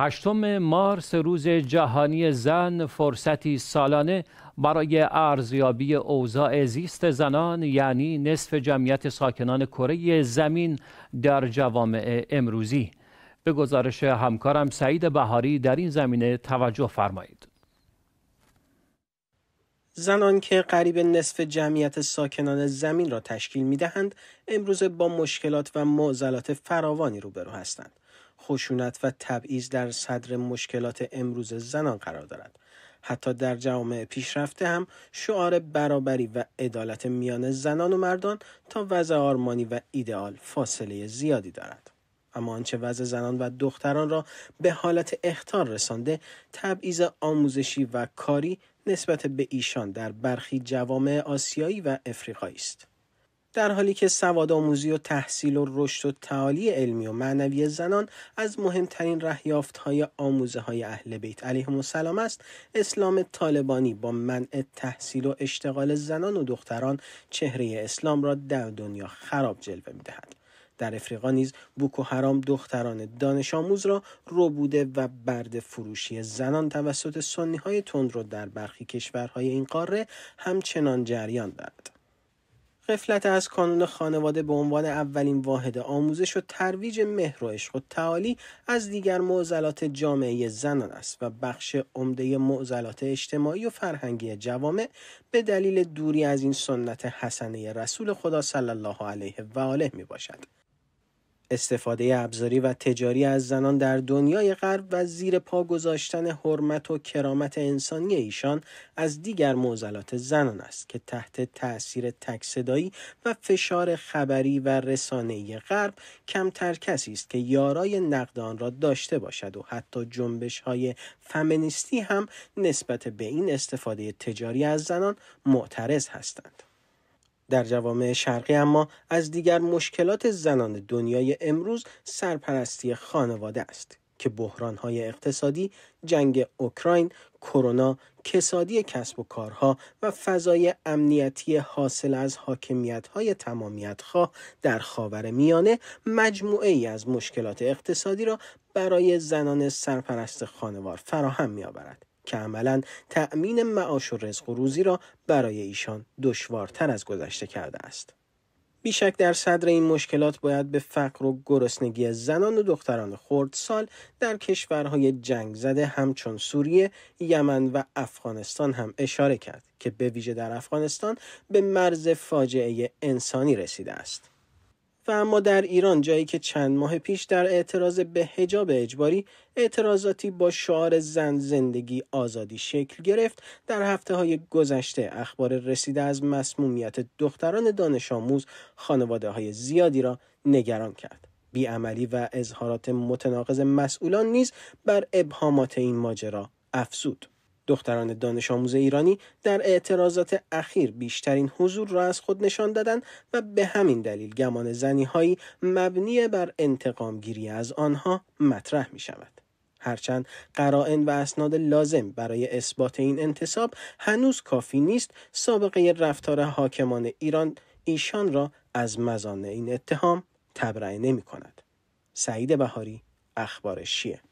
هشتم مارس روز جهانی زن فرصتی سالانه برای ارزیابی اوضاع زیست زنان یعنی نصف جمعیت ساکنان کره زمین در جوامع امروزی به گزارش همکارم سعید بهاری در این زمینه توجه فرمایید زنان که قریب نصف جمعیت ساکنان زمین را تشکیل می دهند امروز با مشکلات و معضلات فراوانی روبرو هستند خشونت و تبعیض در صدر مشکلات امروز زنان قرار دارد حتی در جوامع پیشرفته هم شعار برابری و عدالت میان زنان و مردان تا وضع آرمانی و ایدئال فاصله زیادی دارد اما آنچه وضع زنان و دختران را به حالت اختار رسانده تبعیض آموزشی و کاری نسبت به ایشان در برخی جوامع آسیایی و افریقایی است در حالی که سواد آموزی و تحصیل و رشد و تعالی علمی و معنوی زنان از مهمترین رهیافت های آموزه های اهل بیت علیهم السلام است اسلام طالبانی با منع تحصیل و اشتغال زنان و دختران چهره اسلام را در دنیا خراب جلوه می در افریقا نیز بوکو حرام دختران دانش آموز را روبوده و برد فروشی زنان توسط سنی های تند رو در برخی کشورهای این قاره همچنان جریان دارد. قفلت از کانون خانواده به عنوان اولین واحد آموزش و ترویج مهر و عشق و تعالی از دیگر معضلات جامعه زنان است و بخش عمده معضلات اجتماعی و فرهنگی جوامع به دلیل دوری از این سنت حسنه رسول خدا صلی الله علیه و آله می باشد. استفاده ابزاری و تجاری از زنان در دنیای غرب و زیر پا گذاشتن حرمت و کرامت انسانی ایشان از دیگر معضلات زنان است که تحت تأثیر تکصدایی و فشار خبری و رسانه‌ای غرب کمتر کسی است که یارای نقد آن را داشته باشد و حتی جنبش های فمینیستی هم نسبت به این استفاده تجاری از زنان معترض هستند. در جوامع شرقی اما از دیگر مشکلات زنان دنیای امروز سرپرستی خانواده است که بحرانهای اقتصادی، جنگ اوکراین، کرونا، کسادی کسب و کارها و فضای امنیتی حاصل از تمامیت خواه در خاور میانه مجموعه ای از مشکلات اقتصادی را برای زنان سرپرست خانوار فراهم می‌آورد. که عملا تأمین معاش و رزق و روزی را برای ایشان دشوارتر از گذشته کرده است. بیشک در صدر این مشکلات باید به فقر و گرسنگی زنان و دختران خردسال در کشورهای جنگ زده همچون سوریه، یمن و افغانستان هم اشاره کرد که به ویژه در افغانستان به مرز فاجعه انسانی رسیده است. و اما در ایران جایی که چند ماه پیش در اعتراض به حجاب اجباری اعتراضاتی با شعار زن زندگی آزادی شکل گرفت در هفته های گذشته اخبار رسیده از مسمومیت دختران دانش آموز خانواده های زیادی را نگران کرد بیعملی و اظهارات متناقض مسئولان نیز بر ابهامات این ماجرا افزود دختران دانش آموز ایرانی در اعتراضات اخیر بیشترین حضور را از خود نشان دادند و به همین دلیل گمان زنی هایی مبنی بر انتقام گیری از آنها مطرح می شود. هرچند قرائن و اسناد لازم برای اثبات این انتصاب هنوز کافی نیست سابقه رفتار حاکمان ایران ایشان را از مزان این اتهام تبرئه نمی کند. سعید بهاری اخبار شیعه